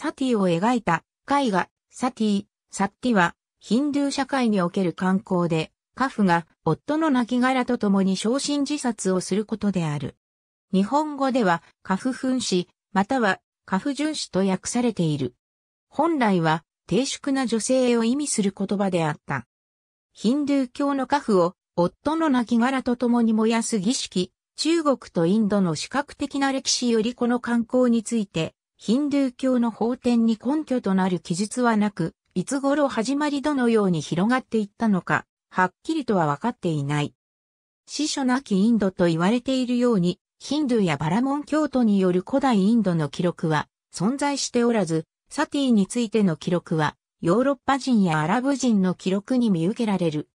サティを描いた絵画、サティ、サッティは、ヒンドゥー社会における観光で、カフが夫の亡骸と共に昇進自殺をすることである。日本語では、カフ紛死、または、カフ巡死と訳されている。本来は、低粛な女性を意味する言葉であった。ヒンドゥー教のカフを、夫の亡骸と共に燃やす儀式、中国とインドの視覚的な歴史よりこの観光について、ヒンドゥー教の法典に根拠となる記述はなく、いつ頃始まりどのように広がっていったのか、はっきりとは分かっていない。死書なきインドと言われているように、ヒンドゥーやバラモン教徒による古代インドの記録は存在しておらず、サティについての記録はヨーロッパ人やアラブ人の記録に見受けられる。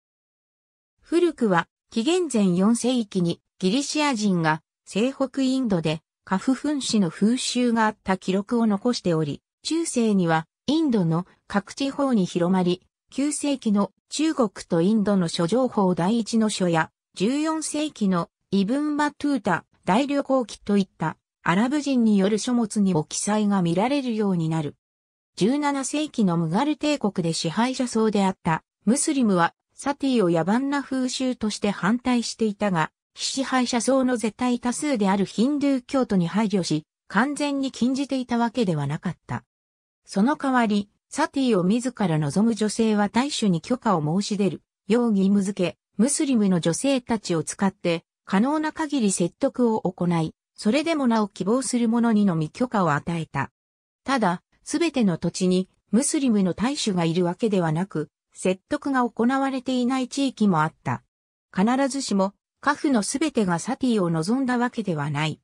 古くは紀元前4世紀にギリシア人が西北インドでカフフン氏の風習があった記録を残しており、中世にはインドの各地方に広まり、9世紀の中国とインドの諸情報第一の書や、14世紀のイブン・バトゥータ大旅行記といったアラブ人による書物にも記載が見られるようになる。17世紀のムガル帝国で支配者層であったムスリムはサティを野蛮な風習として反対していたが、非支配者層の絶対多数であるヒンドゥー教徒に配慮し、完全に禁じていたわけではなかった。その代わり、サティを自ら望む女性は大衆に許可を申し出る、容疑義務付け、ムスリムの女性たちを使って、可能な限り説得を行い、それでもなお希望する者にのみ許可を与えた。ただ、すべての土地にムスリムの大衆がいるわけではなく、説得が行われていない地域もあった。必ずしも家父のすべてがサティを望んだわけではない。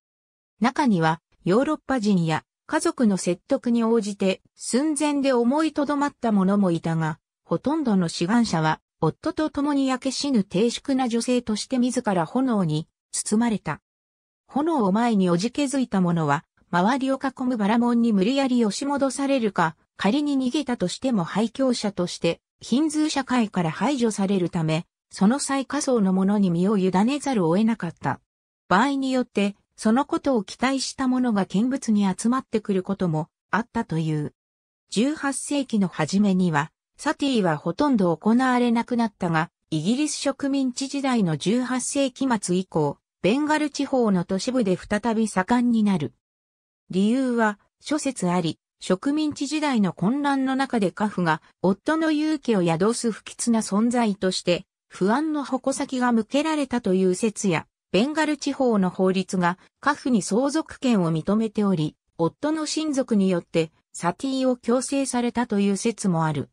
中には、ヨーロッパ人や家族の説得に応じて寸前で思いとどまった者もいたが、ほとんどの志願者は、夫と共に焼け死ぬ低粛な女性として自ら炎に包まれた。炎を前におじけづいた者は、周りを囲むバラモンに無理やり押し戻されるか、仮に逃げたとしても廃墟者として、ヒンズー社会から排除されるため、その際仮想のものに身を委ねざるを得なかった。場合によって、そのことを期待した者が見物に集まってくることもあったという。18世紀の初めには、サティはほとんど行われなくなったが、イギリス植民地時代の18世紀末以降、ベンガル地方の都市部で再び盛んになる。理由は、諸説あり、植民地時代の混乱の中でカフが夫の勇気を宿す不吉な存在として不安の矛先が向けられたという説や、ベンガル地方の法律が家父に相続権を認めており、夫の親族によってサティを強制されたという説もある。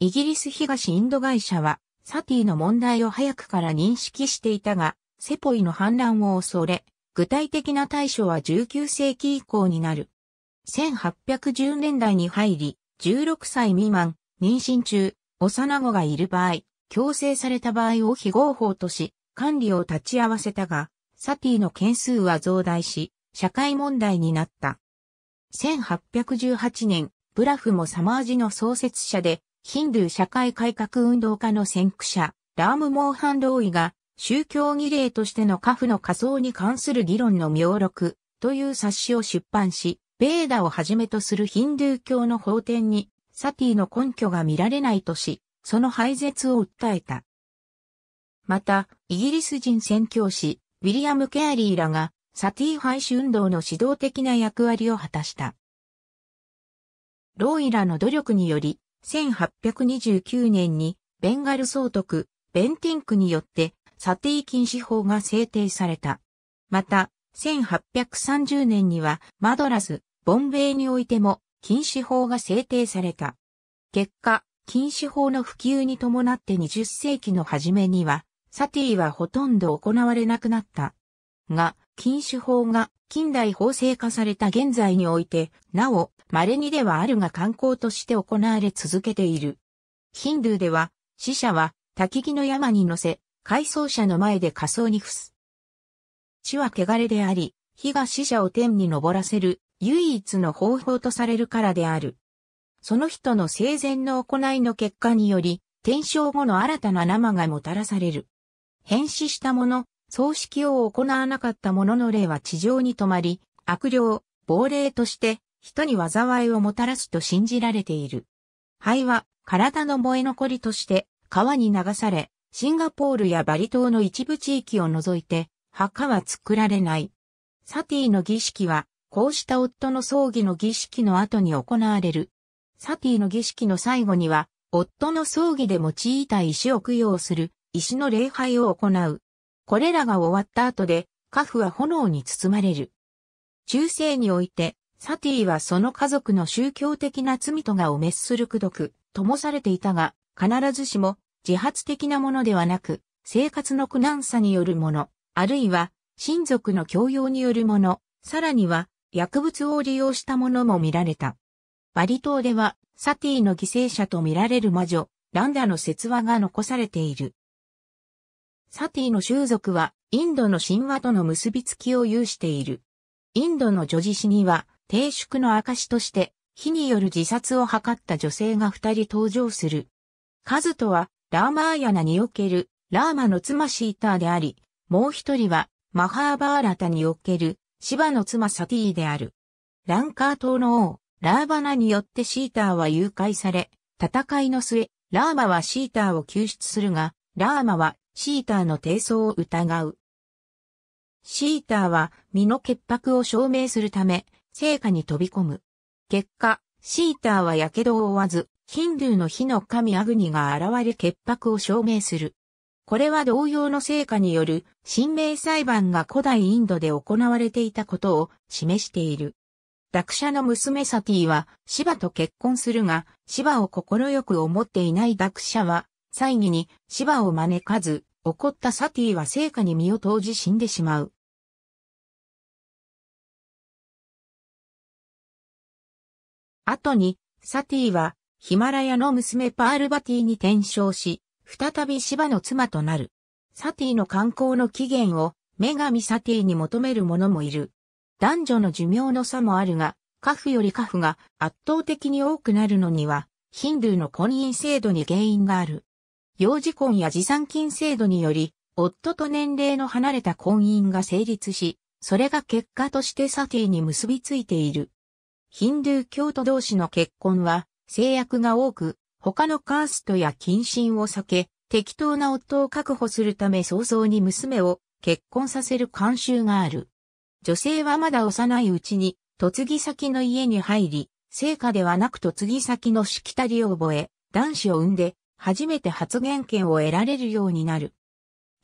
イギリス東インド会社は、サティの問題を早くから認識していたが、セポイの反乱を恐れ、具体的な対処は19世紀以降になる。1810年代に入り、16歳未満、妊娠中、幼子がいる場合、強制された場合を非合法とし、管理を立ち合わせたが、サティの件数は増大し、社会問題になった。1818年、ブラフもサマージの創設者で、ヒンドゥー社会改革運動家の先駆者、ラーム・モーハン・ローイが、宗教儀礼としての家父の仮想に関する議論の妙録という冊子を出版し、ベーダをはじめとするヒンドゥー教の法典に、サティの根拠が見られないとし、その廃絶を訴えた。また、イギリス人宣教師、ウィリアム・ケアリーらが、サティ廃止運動の指導的な役割を果たした。ローイらの努力により、1829年に、ベンガル総督、ベンティンクによって、サティ禁止法が制定された。また、1830年には、マドラス、ボンベイにおいても、禁止法が制定された。結果、禁止法の普及に伴って20世紀の初めには、サティはほとんど行われなくなった。が、禁止法が近代法制化された現在において、なお、稀にではあるが観光として行われ続けている。ヒンドゥーでは、死者は焚木の山に乗せ、回葬者の前で仮葬に付す。死は汚れであり、火が死者を天に昇らせる、唯一の方法とされるからである。その人の生前の行いの結果により、転生後の新たな生がもたらされる。変死した者、葬式を行わなかった者の霊は地上に止まり、悪霊、亡霊として、人に災いをもたらすと信じられている。灰は、体の燃え残りとして、川に流され、シンガポールやバリ島の一部地域を除いて、墓は作られない。サティの儀式は、こうした夫の葬儀の儀式の後に行われる。サティの儀式の最後には、夫の葬儀で用いた石を供養する、石の礼拝を行う。これらが終わった後で、家父は炎に包まれる。中世において、サティはその家族の宗教的な罪とがを滅する苦毒、ともされていたが、必ずしも自発的なものではなく、生活の苦難さによるもの、あるいは親族の教養によるもの、さらには薬物を利用したものも見られた。バリ島では、サティの犠牲者と見られる魔女、ランダの説話が残されている。サティの習俗は、インドの神話との結びつきを有している。インドの女児史には、低宿の証として、火による自殺を図った女性が二人登場する。カズとは、ラーマーヤナにおける、ラーマの妻シーターであり、もう一人は、マハーバーラタにおける、シバの妻サティである。ランカー島の王、ラーバナによってシーターは誘拐され、戦いの末、ラーマはシーターを救出するが、ラーマはシーターの低層を疑う。シーターは身の潔白を証明するため、聖火に飛び込む。結果、シーターは火傷を負わず、ヒンドゥーの火の神アグニが現れ潔白を証明する。これは同様の成果による、神明裁判が古代インドで行われていたことを示している。落車の娘サティは、芝と結婚するが、芝を快く思っていない落車は、最後に芝を招かず、怒ったサティは成果に身を投じ死んでしまう。後に、サティは、ヒマラヤの娘パールバティに転生し、再び芝の妻となる。サティの観光の起源を、女神サティに求める者もいる。男女の寿命の差もあるが、カフよりカフが圧倒的に多くなるのには、ヒンドゥーの婚姻制度に原因がある。幼児婚や持参金制度により、夫と年齢の離れた婚姻が成立し、それが結果としてサティに結びついている。ヒンドゥー教徒同士の結婚は制約が多く、他のカーストや近親を避け、適当な夫を確保するため早々に娘を結婚させる慣習がある。女性はまだ幼いうちに、嫁ぎ先の家に入り、成果ではなく嫁ぎ先のしきたりを覚え、男子を産んで、初めて発言権を得られるようになる。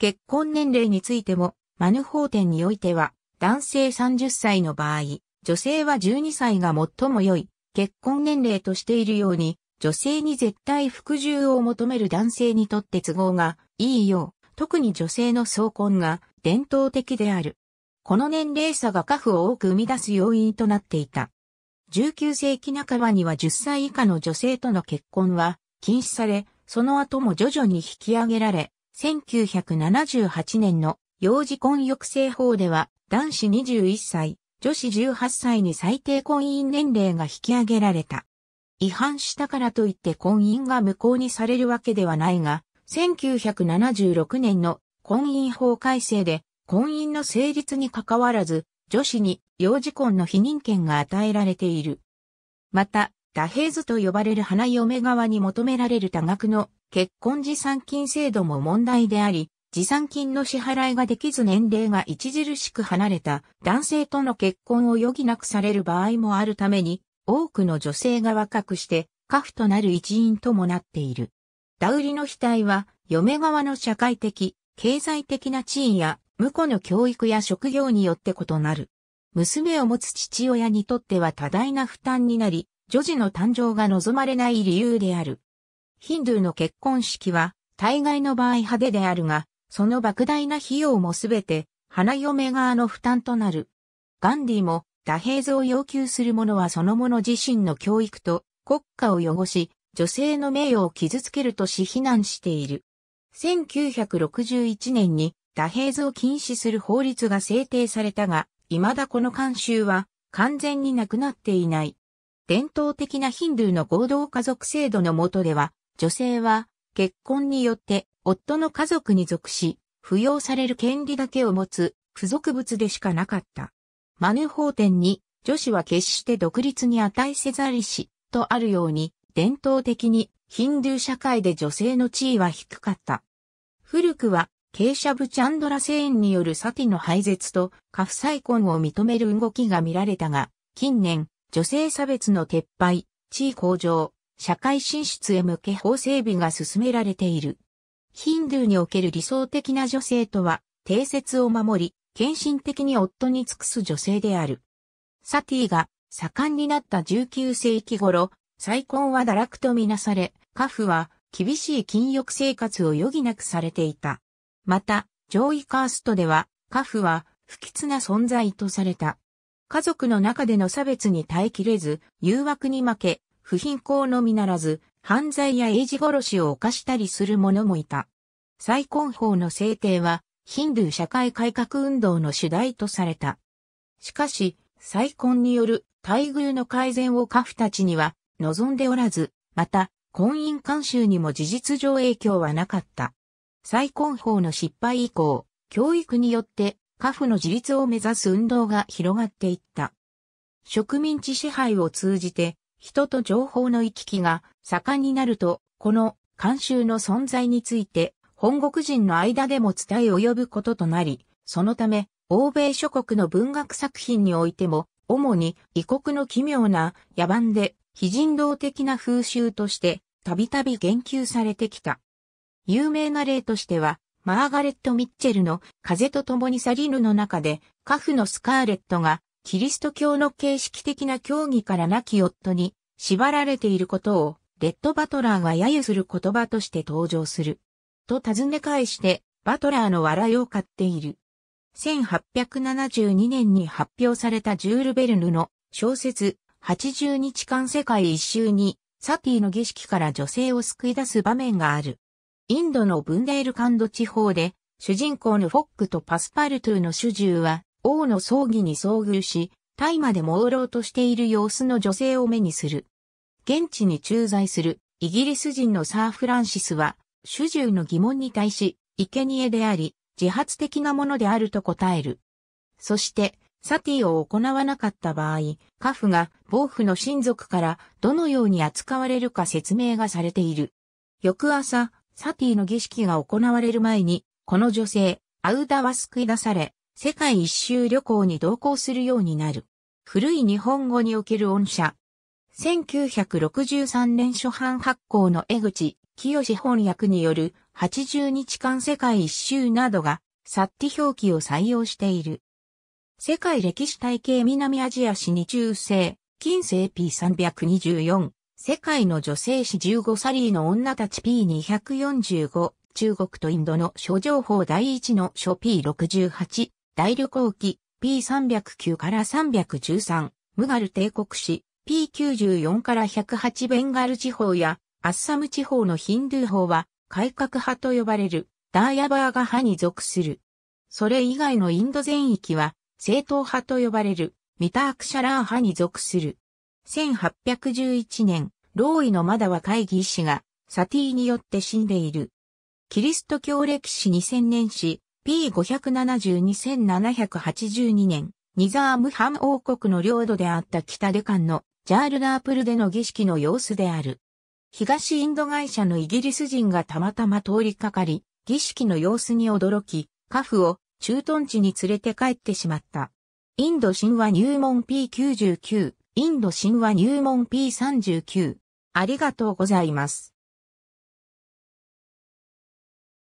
結婚年齢についても、マヌ法典においては、男性30歳の場合、女性は12歳が最も良い、結婚年齢としているように、女性に絶対服従を求める男性にとって都合がいいよう、特に女性の総婚が伝統的である。この年齢差が家父を多く生み出す要因となっていた。19世紀半ばには10歳以下の女性との結婚は禁止され、その後も徐々に引き上げられ、1978年の幼児婚抑制法では男子21歳、女子18歳に最低婚姻年齢が引き上げられた。違反したからといって婚姻が無効にされるわけではないが、1976年の婚姻法改正で婚姻の成立に関わらず、女子に幼児婚の否認権が与えられている。また、多平図と呼ばれる花嫁側に求められる多額の結婚持参金制度も問題であり、持参金の支払いができず年齢が著しく離れた男性との結婚を余儀なくされる場合もあるために、多くの女性が若くして、家父となる一因ともなっている。ダウリの額は、嫁側の社会的、経済的な地位や婿の教育や職業によって異なる。娘を持つ父親にとっては多大な負担になり、女児の誕生が望まれない理由である。ヒンドゥーの結婚式は、大概の場合派手であるが、その莫大な費用もすべて、花嫁側の負担となる。ガンディも、打平図を要求する者はその者自身の教育と国家を汚し、女性の名誉を傷つけるとし非難している。1961年に打兵図を禁止する法律が制定されたが、未だこの慣習は完全になくなっていない。伝統的なヒンドゥーの合同家族制度の下では、女性は結婚によって夫の家族に属し、扶養される権利だけを持つ付属物でしかなかった。マヌ法典に女子は決して独立に値せざりし、とあるように、伝統的にヒンドゥー社会で女性の地位は低かった。古くは傾斜部チャンドラセーンによるサティの廃絶とカフサイコンを認める動きが見られたが、近年、女性差別の撤廃、地位向上、社会進出へ向け法整備が進められている。ヒンドゥーにおける理想的な女性とは、定説を守り、献身的に夫に尽くす女性である。サティが盛んになった19世紀頃、再婚は堕落とみなされ、カフは厳しい禁欲生活を余儀なくされていた。また、上位カーストでは、カフは不吉な存在とされた。家族の中での差別に耐えきれず、誘惑に負け、不貧困のみならず、犯罪やエイジ殺しを犯したりする者もいた。再婚法の制定は、ヒンドゥー社会改革運動の主題とされた。しかし、再婚による待遇の改善をカフたちには望んでおらず、また、婚姻慣習にも事実上影響はなかった。再婚法の失敗以降、教育によって家父の自立を目指す運動が広がっていった。植民地支配を通じて、人と情報の行き来が盛んになると、この慣習の存在について、本国人の間でも伝え及ぶこととなり、そのため、欧米諸国の文学作品においても、主に異国の奇妙な野蛮で非人道的な風習として、たびたび言及されてきた。有名な例としては、マーガレット・ミッチェルの風と共に去りぬの中で、カフのスカーレットが、キリスト教の形式的な教義から亡き夫に縛られていることを、レッド・バトラーが揶揄する言葉として登場する。と尋ね返して、バトラーの笑いを買っている。1872年に発表されたジュール・ベルヌの小説、80日間世界一周に、サティの儀式から女性を救い出す場面がある。インドのブンデールカンド地方で、主人公のフォックとパスパルトゥの主従は、王の葬儀に遭遇し、大麻で朦朧としている様子の女性を目にする。現地に駐在するイギリス人のサー・フランシスは、主従の疑問に対し、生贄であり、自発的なものであると答える。そして、サティを行わなかった場合、カフが暴風の親族からどのように扱われるか説明がされている。翌朝、サティの儀式が行われる前に、この女性、アウダは救い出され、世界一周旅行に同行するようになる。古い日本語における恩赦。1963年初版発行の江口清翻訳による80日間世界一周などがサッティ表記を採用している。世界歴史体系南アジア史に中世、近世 P324 世界の女性史15サリーの女たち P245、中国とインドの諸情報第1の諸 P68、大旅行記 P309 から313、ムガル帝国史 P94 から108ベンガル地方やアッサム地方のヒンドゥー法は改革派と呼ばれるダーヤバーガ派に属する。それ以外のインド全域は正統派と呼ばれるミタークシャラー派に属する。1811年、ローイのまだ若い医師が、サティによって死んでいる。キリスト教歴史2000年史、P572782 年、ニザームハン王国の領土であった北デカンのジャールナープルでの儀式の様子である。東インド会社のイギリス人がたまたま通りかかり、儀式の様子に驚き、カフを駐屯地に連れて帰ってしまった。インド神話入門 P99、インド神話入門 P39、ありがとうございます。